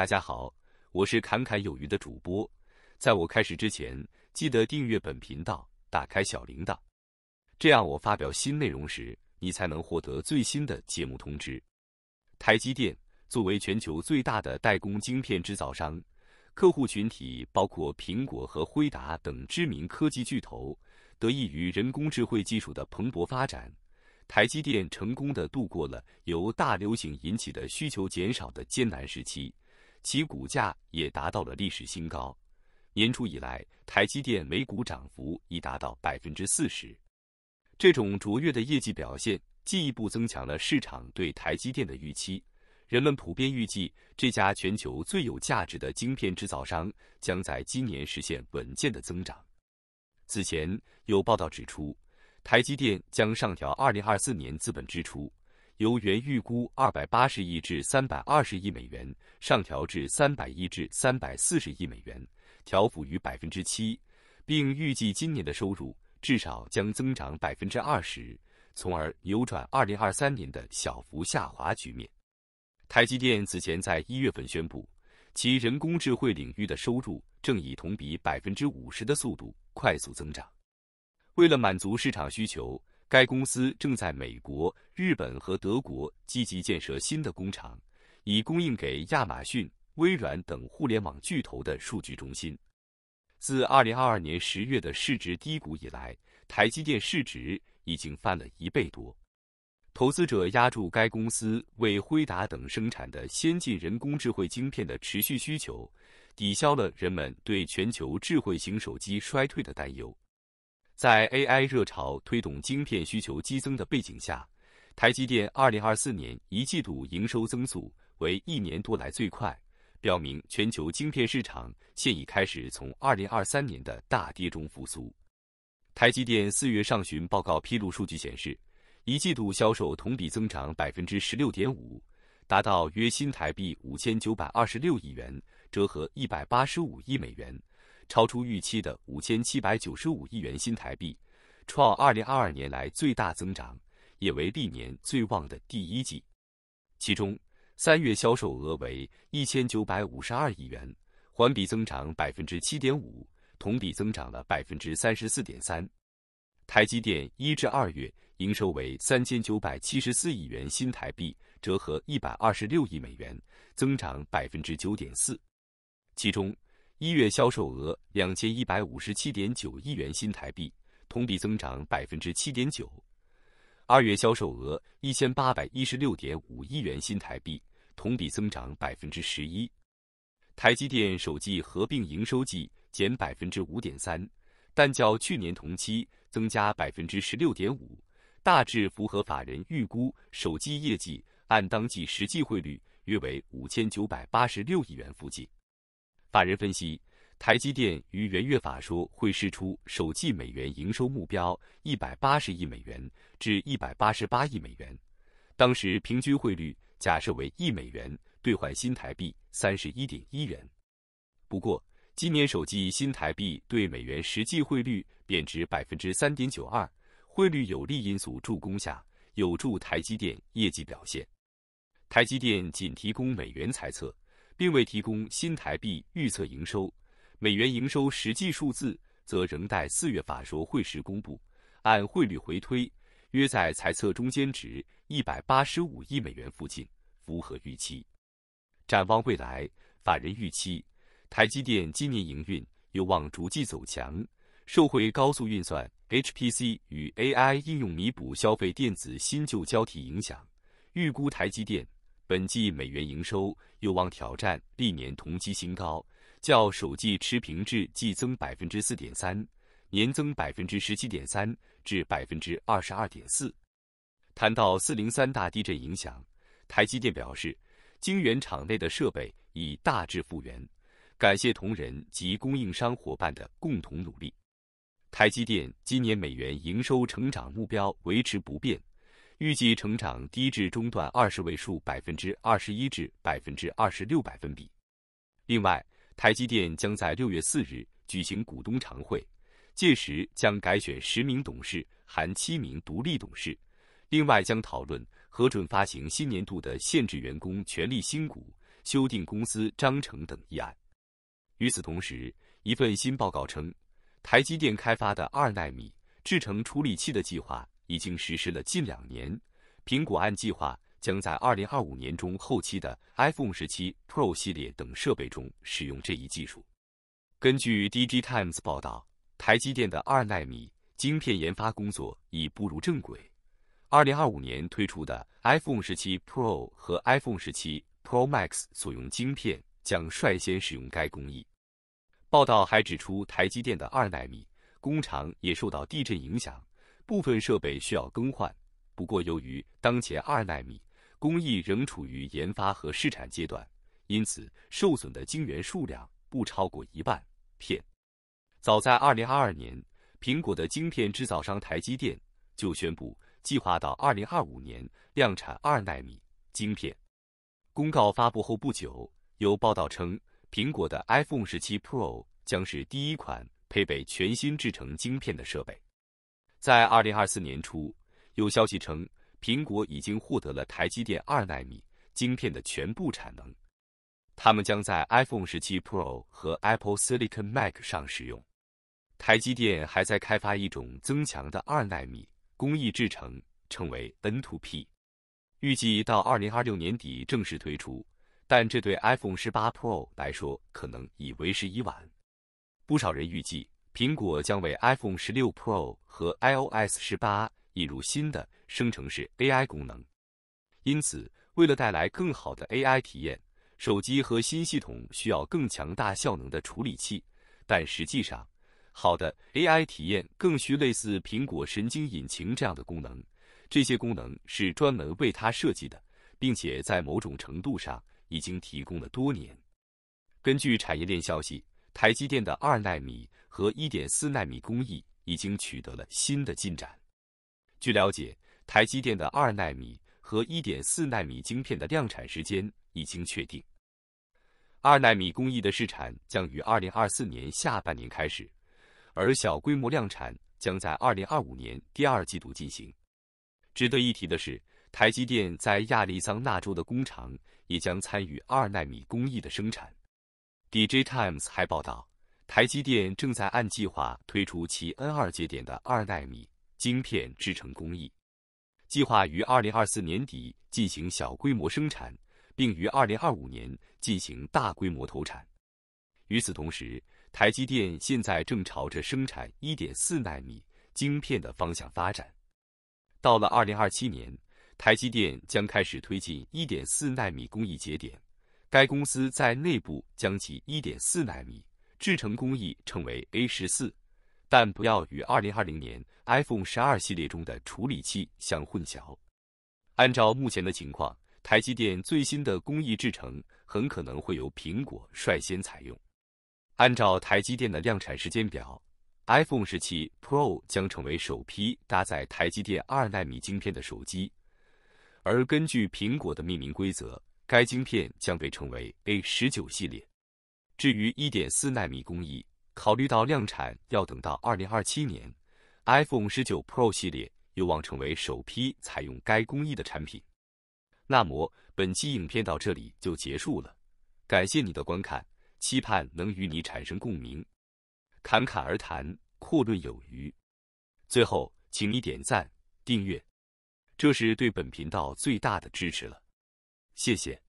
大家好，我是侃侃有余的主播。在我开始之前，记得订阅本频道，打开小铃铛，这样我发表新内容时，你才能获得最新的节目通知。台积电作为全球最大的代工晶片制造商，客户群体包括苹果和辉达等知名科技巨头。得益于人工智慧技术的蓬勃发展，台积电成功地度过了由大流行引起的需求减少的艰难时期。其股价也达到了历史新高。年初以来，台积电每股涨幅已达到百分之四十。这种卓越的业绩表现进一步增强了市场对台积电的预期。人们普遍预计，这家全球最有价值的晶片制造商将在今年实现稳健的增长。此前有报道指出，台积电将上调二零二四年资本支出。由原预估280亿至320亿美元上调至3百0亿至340亿美元，调幅逾7%，并预计今年的收入至少将增长20%，从而扭转2023年的小幅下滑局面。台积电此前在一月份宣布，其人工智慧领域的收入正以同比50%的速度快速增长。为了满足市场需求。该公司正在美国、日本和德国积极建设新的工厂，以供应给亚马逊、微软等互联网巨头的数据中心。自2022年10月的市值低谷以来，台积电市值已经翻了一倍多。投资者押注该公司为辉达等生产的先进人工智慧晶片的持续需求，抵消了人们对全球智慧型手机衰退的担忧。在 AI 热潮推动晶片需求激增的背景下，台积电2024年一季度营收增速为一年多来最快，表明全球晶片市场现已开始从2023年的大跌中复苏。台积电四月上旬报告披露数据显示，一季度销售同比增长16.5%，达到约新台币5926亿元，折合185亿美元。超出预期的五千七百九十五亿元新台币，创二零二二年来最大增长，也为历年最旺的第一季。其中三月销售额为一千九百五十二亿元，环比增长百分之七点五，同比增长了百分之三十四点三。台积电一至二月营收为三千九百七十四亿元新台币，折合一百二十六亿美元，增长百分之九点四。其中，一月销售额两千一百五十七点九亿元新台币，同比增长百分之七点九；二月销售额一千八百一十六点五亿元新台币，同比增长百分之十一。台积电首季合并营收季减百分之五点三，但较去年同期增加百分之十六点五，大致符合法人预估。手机业绩按当季实际汇率约为五千九百八十六亿元附近。法人分析，台积电于元月法说会释出首季美元营收目标一百八十亿美元至一百八十八亿美元，当时平均汇率假设为一美元兑换新台币三十一点一元。不过，今年首季新台币对美元实际汇率贬值百分之三点九二，汇率有利因素助攻下，有助台积电业绩表现。台积电仅提供美元猜测。并未提供新台币预测营收，美元营收实际数字则仍待四月法说会时公布。按汇率回推，约在财测中间值一百八十五亿美元附近，符合预期。展望未来，法人预期台积电今年营运有望逐季走强，受惠高速运算 HPC 与 AI 应用弥补消费电子新旧交替影响，预估台积电。本季美元营收有望挑战历年同期新高，较首季持平至季增百分之四点三，年增百分之十七点三至百分之二十二点四。谈到四零三大地震影响，台积电表示，晶圆厂内的设备已大致复原，感谢同仁及供应商伙伴的共同努力。台积电今年美元营收成长目标维持不变。预计成长低至中段二十位数，百分之二十一至百分之二十六百分比。另外，台积电将在六月四日举行股东常会，届时将改选十名董事，含七名独立董事。另外，将讨论核准发行新年度的限制员工权利新股、修订公司章程等议案。与此同时，一份新报告称，台积电开发的二纳米制成处理器的计划。已经实施了近两年。苹果按计划将在二零二五年中后期的 iPhone 十七 Pro 系列等设备中使用这一技术。根据 D G Times 报道，台积电的二纳米晶片研发工作已步入正轨。二零二五年推出的 iPhone 十七 Pro 和 iPhone 十七 Pro Max 所用晶片将率先使用该工艺。报道还指出，台积电的二纳米工厂也受到地震影响。部分设备需要更换，不过由于当前二纳米工艺仍处于研发和试产阶段，因此受损的晶圆数量不超过一万片。早在二零二二年，苹果的晶片制造商台积电就宣布计划到二零二五年量产二纳米晶片。公告发布后不久，有报道称，苹果的 iPhone 十七 Pro 将是第一款配备全新制成晶片的设备。在二零二四年初，有消息称，苹果已经获得了台积电二纳米晶片的全部产能，他们将在 iPhone 十七 Pro 和 Apple Silicon Mac 上使用。台积电还在开发一种增强的二纳米工艺制成，称为 N2P，预计到二零二六年底正式推出。但这对 iPhone 十八 Pro 来说，可能已为时已晚。不少人预计。苹果将为 iPhone 16 Pro 和 iOS 18引入新的生成式 AI 功能。因此，为了带来更好的 AI 体验，手机和新系统需要更强大效能的处理器。但实际上，好的 AI 体验更需类似苹果神经引擎这样的功能。这些功能是专门为它设计的，并且在某种程度上已经提供了多年。根据产业链消息。台积电的二纳米和一点四纳米工艺已经取得了新的进展。据了解，台积电的二纳米和一点四纳米晶片的量产时间已经确定。二纳米工艺的试产将于二零二四年下半年开始，而小规模量产将在二零二五年第二季度进行。值得一提的是，台积电在亚利桑那州的工厂也将参与二纳米工艺的生产。D J Times 还报道，台积电正在按计划推出其 N 二节点的二纳米晶片制成工艺，计划于二零二四年底进行小规模生产，并于二零二五年进行大规模投产。与此同时，台积电现在正朝着生产一点四纳米晶片的方向发展。到了二零二七年，台积电将开始推进一点四纳米工艺节点。该公司在内部将其1.4纳米制成工艺称为 A 十四，但不要与2020年 iPhone 十二系列中的处理器相混淆。按照目前的情况，台积电最新的工艺制成很可能会由苹果率先采用。按照台积电的量产时间表，iPhone 十七 Pro 将成为首批搭载台积电二纳米晶片的手机，而根据苹果的命名规则。该晶片将被称为 A 十九系列。至于1.4纳米工艺，考虑到量产要等到2027年，iPhone 十九 Pro 系列有望成为首批采用该工艺的产品。那么本期影片到这里就结束了，感谢你的观看，期盼能与你产生共鸣。侃侃而谈，阔论有余。最后，请你点赞、订阅，这是对本频道最大的支持了。谢谢。